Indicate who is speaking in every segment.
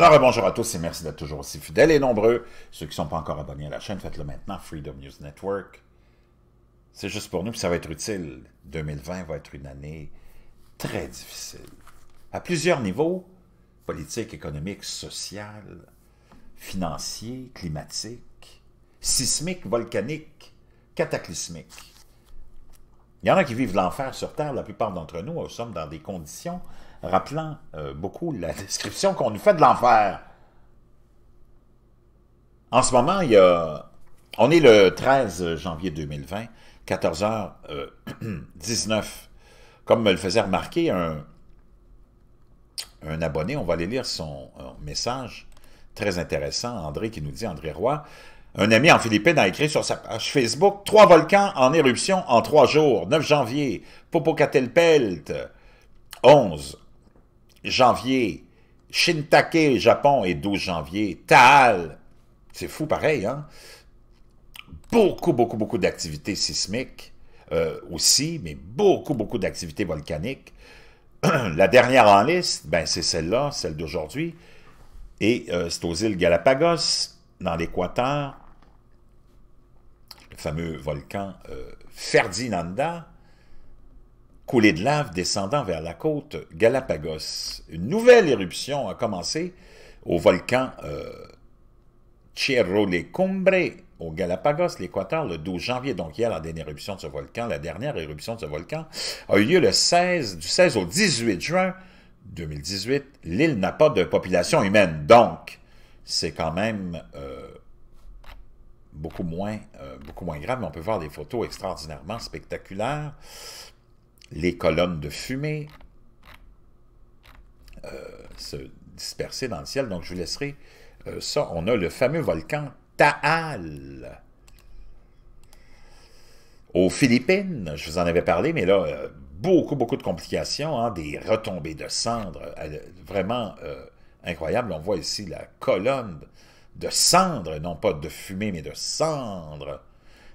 Speaker 1: Alors euh, bonjour à tous et merci d'être toujours aussi fidèles et nombreux. Ceux qui ne sont pas encore abonnés à la chaîne, faites-le maintenant, Freedom News Network. C'est juste pour nous, puis ça va être utile. 2020 va être une année très difficile. À plusieurs niveaux, politique, économique, social, financier, climatique, sismique, volcanique, cataclysmique. Il y en a qui vivent l'enfer sur Terre, la plupart d'entre nous, nous sommes dans des conditions rappelant euh, beaucoup la description qu'on nous fait de l'enfer. En ce moment, il y a... On est le 13 janvier 2020, 14h19. Euh, Comme me le faisait remarquer un, un abonné, on va aller lire son euh, message très intéressant, André qui nous dit, André Roy, un ami en Philippines a écrit sur sa page Facebook « Trois volcans en éruption en trois jours, 9 janvier, Popocatelpelt, 11, janvier, Shintake, Japon, et 12 janvier, Taal, c'est fou pareil, hein? Beaucoup, beaucoup, beaucoup d'activités sismiques euh, aussi, mais beaucoup, beaucoup d'activités volcaniques. La dernière en liste, ben, c'est celle-là, celle, d'aujourd'hui, et euh, c'est aux îles Galapagos, dans l'équateur, le fameux volcan euh, Ferdinanda, coulée de lave descendant vers la côte Galapagos. Une nouvelle éruption a commencé au volcan euh, les Cumbre au Galapagos, l'Équateur, le 12 janvier. Donc, hier, la dernière éruption de ce volcan, la dernière éruption de ce volcan, a eu lieu le 16, du 16 au 18 juin 2018. L'île n'a pas de population humaine. Donc, c'est quand même euh, beaucoup, moins, euh, beaucoup moins grave. Mais on peut voir des photos extraordinairement spectaculaires les colonnes de fumée euh, se disperser dans le ciel. Donc, je vous laisserai euh, ça. On a le fameux volcan Taal aux Philippines. Je vous en avais parlé, mais là, euh, beaucoup, beaucoup de complications, hein, des retombées de cendres. vraiment incroyable. On voit ici la colonne de cendres, non pas de fumée, mais de cendres.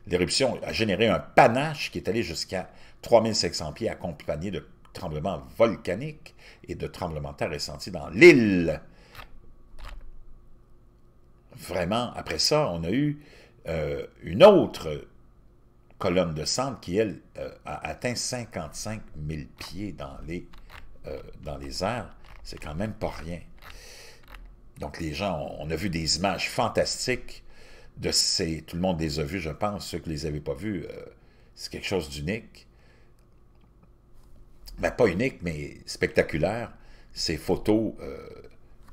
Speaker 1: L'éruption a généré un panache qui est allé jusqu'à 3500 pieds accompagnés de tremblements volcaniques et de tremblements de terre ressentis dans l'île. Vraiment, après ça, on a eu euh, une autre colonne de cendres qui, elle, euh, a atteint 55 000 pieds dans les, euh, dans les airs. C'est quand même pas rien. Donc, les gens, on a vu des images fantastiques de ces... Tout le monde les a vues, je pense. Ceux qui ne les avaient pas vues, c'est quelque chose d'unique. Ben, pas unique, mais spectaculaire, ces photos, euh,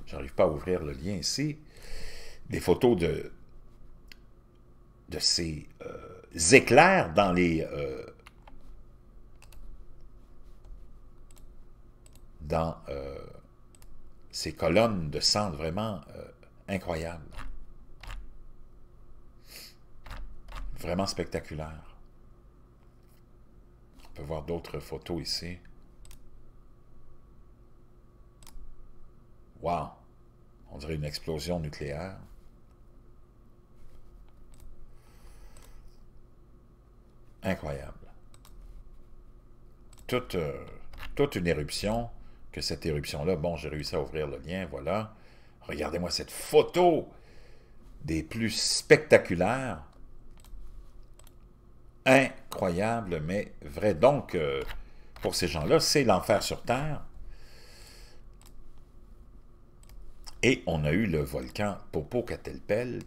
Speaker 1: j'arrive pas à ouvrir le lien ici, des photos de, de ces euh, éclairs dans les... Euh, dans ces colonnes de cendres vraiment incroyables. Vraiment spectaculaire. On peut voir d'autres photos ici. Wow! On dirait une explosion nucléaire. Incroyable. Toute, euh, toute une éruption, que cette éruption-là, bon, j'ai réussi à ouvrir le lien, voilà. Regardez-moi cette photo des plus spectaculaires. Incroyable, mais vrai. Donc, euh, pour ces gens-là, c'est l'enfer sur Terre. Et on a eu le volcan Popocatépetl.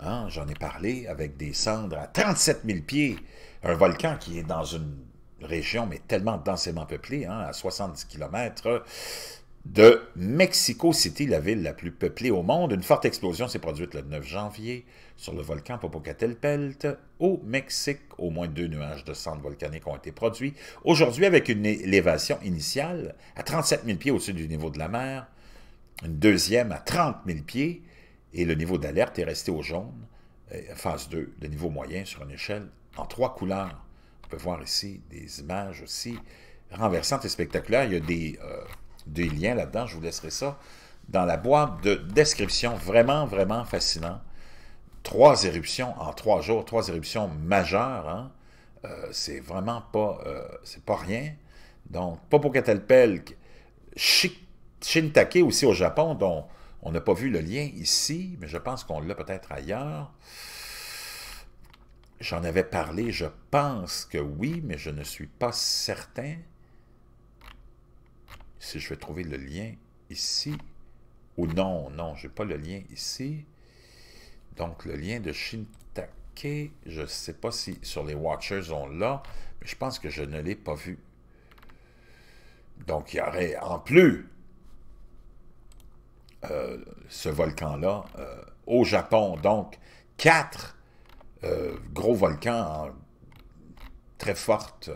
Speaker 1: Hein, J'en ai parlé avec des cendres à 37 000 pieds. Un volcan qui est dans une région, mais tellement densément peuplée, hein, à 70 km, de Mexico City, la ville la plus peuplée au monde. Une forte explosion s'est produite le 9 janvier sur le volcan Popocatépetl au Mexique. Au moins deux nuages de cendres volcaniques ont été produits. Aujourd'hui, avec une élévation initiale à 37 000 pieds au-dessus du niveau de la mer, une deuxième à 30 000 pieds, et le niveau d'alerte est resté au jaune, euh, phase 2, le niveau moyen sur une échelle en trois couleurs. On peut voir ici des images aussi renversantes et spectaculaires. Il y a des... Euh, des liens là-dedans. Je vous laisserai ça dans la boîte de description. Vraiment, vraiment fascinant. Trois éruptions en trois jours, trois éruptions majeures. Hein. Euh, c'est vraiment pas, euh, c'est pas rien. Donc, Catalpel, Shintake aussi au Japon, dont on n'a pas vu le lien ici, mais je pense qu'on l'a peut-être ailleurs. J'en avais parlé, je pense que oui, mais je ne suis pas certain. Si je vais trouver le lien ici, ou non, non, je n'ai pas le lien ici. Donc, le lien de Shintake, je ne sais pas si sur les Watchers on l'a, mais je pense que je ne l'ai pas vu. Donc, il y aurait en plus euh, ce volcan-là euh, au Japon. Donc, quatre euh, gros volcans très forte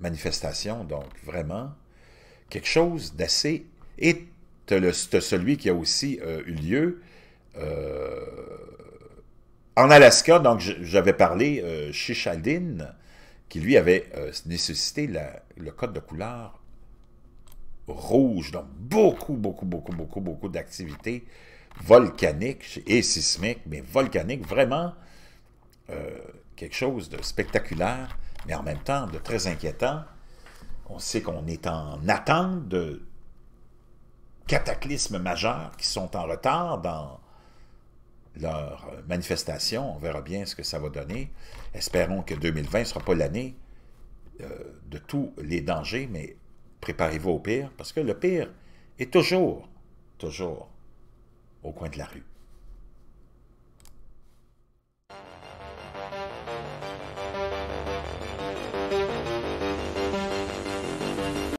Speaker 1: manifestation. Donc, vraiment, quelque chose d'assez... Et celui qui a aussi euh, eu lieu euh, en Alaska. Donc, j'avais parlé chez euh, Shishaldin, qui lui avait nécessité le code de couleur rouge. Donc, beaucoup, beaucoup, beaucoup, beaucoup, beaucoup d'activités volcaniques et sismiques, mais volcaniques, vraiment quelque chose de spectaculaire mais en même temps de très inquiétant. On sait qu'on est en attente de cataclysmes majeurs qui sont en retard dans leur manifestation. On verra bien ce que ça va donner. Espérons que 2020 ne sera pas l'année euh, de tous les dangers, mais préparez-vous au pire, parce que le pire est toujours, toujours au coin de la rue.